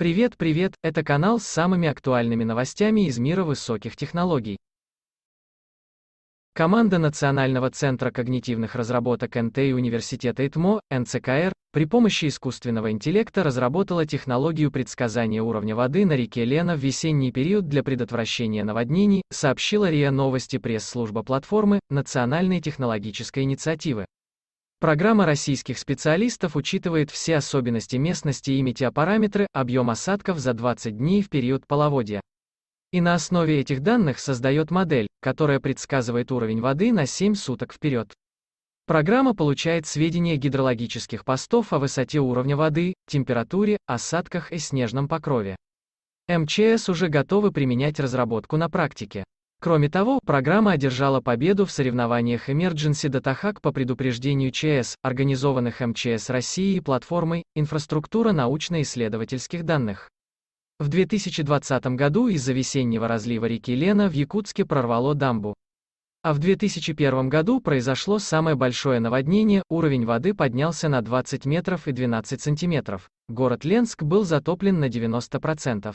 Привет, привет, это канал с самыми актуальными новостями из мира высоких технологий. Команда Национального центра когнитивных разработок НТИ Университета ИТМО, НЦКР, при помощи искусственного интеллекта разработала технологию предсказания уровня воды на реке Лена в весенний период для предотвращения наводнений, сообщила РИА Новости пресс-служба платформы Национальной технологической инициативы. Программа российских специалистов учитывает все особенности местности и метеопараметры, объем осадков за 20 дней в период половодья. И на основе этих данных создает модель, которая предсказывает уровень воды на 7 суток вперед. Программа получает сведения гидрологических постов о высоте уровня воды, температуре, осадках и снежном покрове. МЧС уже готовы применять разработку на практике. Кроме того, программа одержала победу в соревнованиях Emergency Hack по предупреждению ЧС, организованных МЧС России и платформой «Инфраструктура научно-исследовательских данных». В 2020 году из-за весеннего разлива реки Лена в Якутске прорвало дамбу. А в 2001 году произошло самое большое наводнение, уровень воды поднялся на 20 метров и 12 сантиметров. Город Ленск был затоплен на 90%.